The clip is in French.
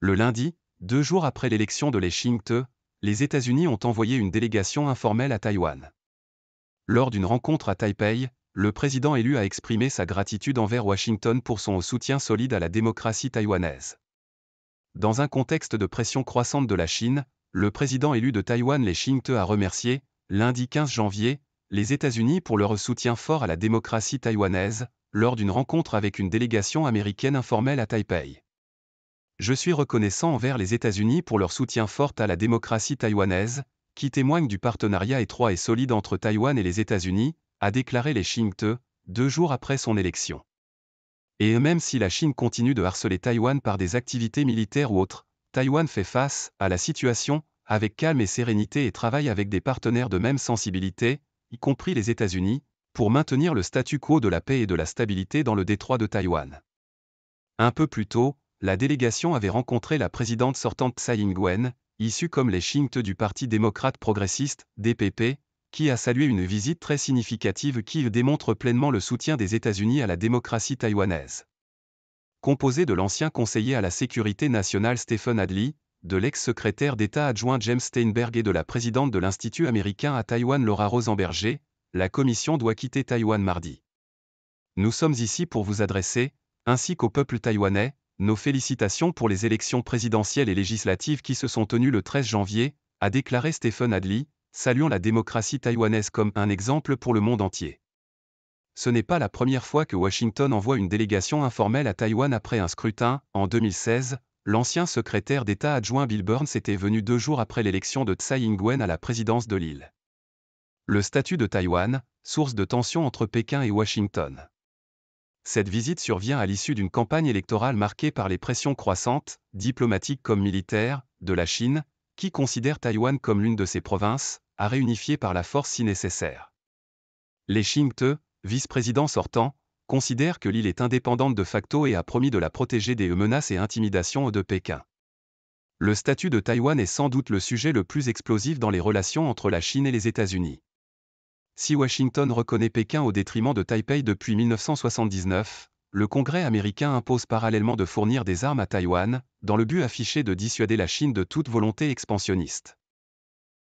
Le lundi, deux jours après l'élection de les Ching-te, les États-Unis ont envoyé une délégation informelle à Taïwan. Lors d'une rencontre à Taipei, le président élu a exprimé sa gratitude envers Washington pour son soutien solide à la démocratie taïwanaise. Dans un contexte de pression croissante de la Chine, le président élu de Taïwan les Ching-te a remercié, lundi 15 janvier, les États-Unis pour leur soutien fort à la démocratie taïwanaise, lors d'une rencontre avec une délégation américaine informelle à Taipei je suis reconnaissant envers les États-Unis pour leur soutien fort à la démocratie taïwanaise, qui témoigne du partenariat étroit et solide entre Taïwan et les États-Unis, a déclaré les Te, deux jours après son élection. Et même si la Chine continue de harceler Taïwan par des activités militaires ou autres, Taïwan fait face à la situation avec calme et sérénité et travaille avec des partenaires de même sensibilité, y compris les États-Unis, pour maintenir le statu quo de la paix et de la stabilité dans le détroit de Taïwan. Un peu plus tôt, la délégation avait rencontré la présidente sortante Tsai Ing-wen, issue comme les Chingts du Parti démocrate progressiste, DPP, qui a salué une visite très significative qui démontre pleinement le soutien des États-Unis à la démocratie taïwanaise. Composée de l'ancien conseiller à la sécurité nationale Stephen Hadley, de l'ex-secrétaire d'État adjoint James Steinberg et de la présidente de l'Institut américain à Taïwan Laura Rosenberger, la commission doit quitter Taïwan mardi. Nous sommes ici pour vous adresser, ainsi qu'au peuple taïwanais, nos félicitations pour les élections présidentielles et législatives qui se sont tenues le 13 janvier, a déclaré Stephen Hadley, saluant la démocratie taïwanaise comme un exemple pour le monde entier. Ce n'est pas la première fois que Washington envoie une délégation informelle à Taïwan après un scrutin. En 2016, l'ancien secrétaire d'État adjoint Bill Burns était venu deux jours après l'élection de Tsai Ing-wen à la présidence de l'île. Le statut de Taïwan, source de tensions entre Pékin et Washington cette visite survient à l'issue d'une campagne électorale marquée par les pressions croissantes, diplomatiques comme militaires, de la Chine, qui considère Taïwan comme l'une de ses provinces, à réunifier par la force si nécessaire. Les Te, vice-président sortant, considèrent que l'île est indépendante de facto et a promis de la protéger des menaces et intimidations de Pékin. Le statut de Taïwan est sans doute le sujet le plus explosif dans les relations entre la Chine et les États-Unis. Si Washington reconnaît Pékin au détriment de Taipei depuis 1979, le Congrès américain impose parallèlement de fournir des armes à Taïwan, dans le but affiché de dissuader la Chine de toute volonté expansionniste.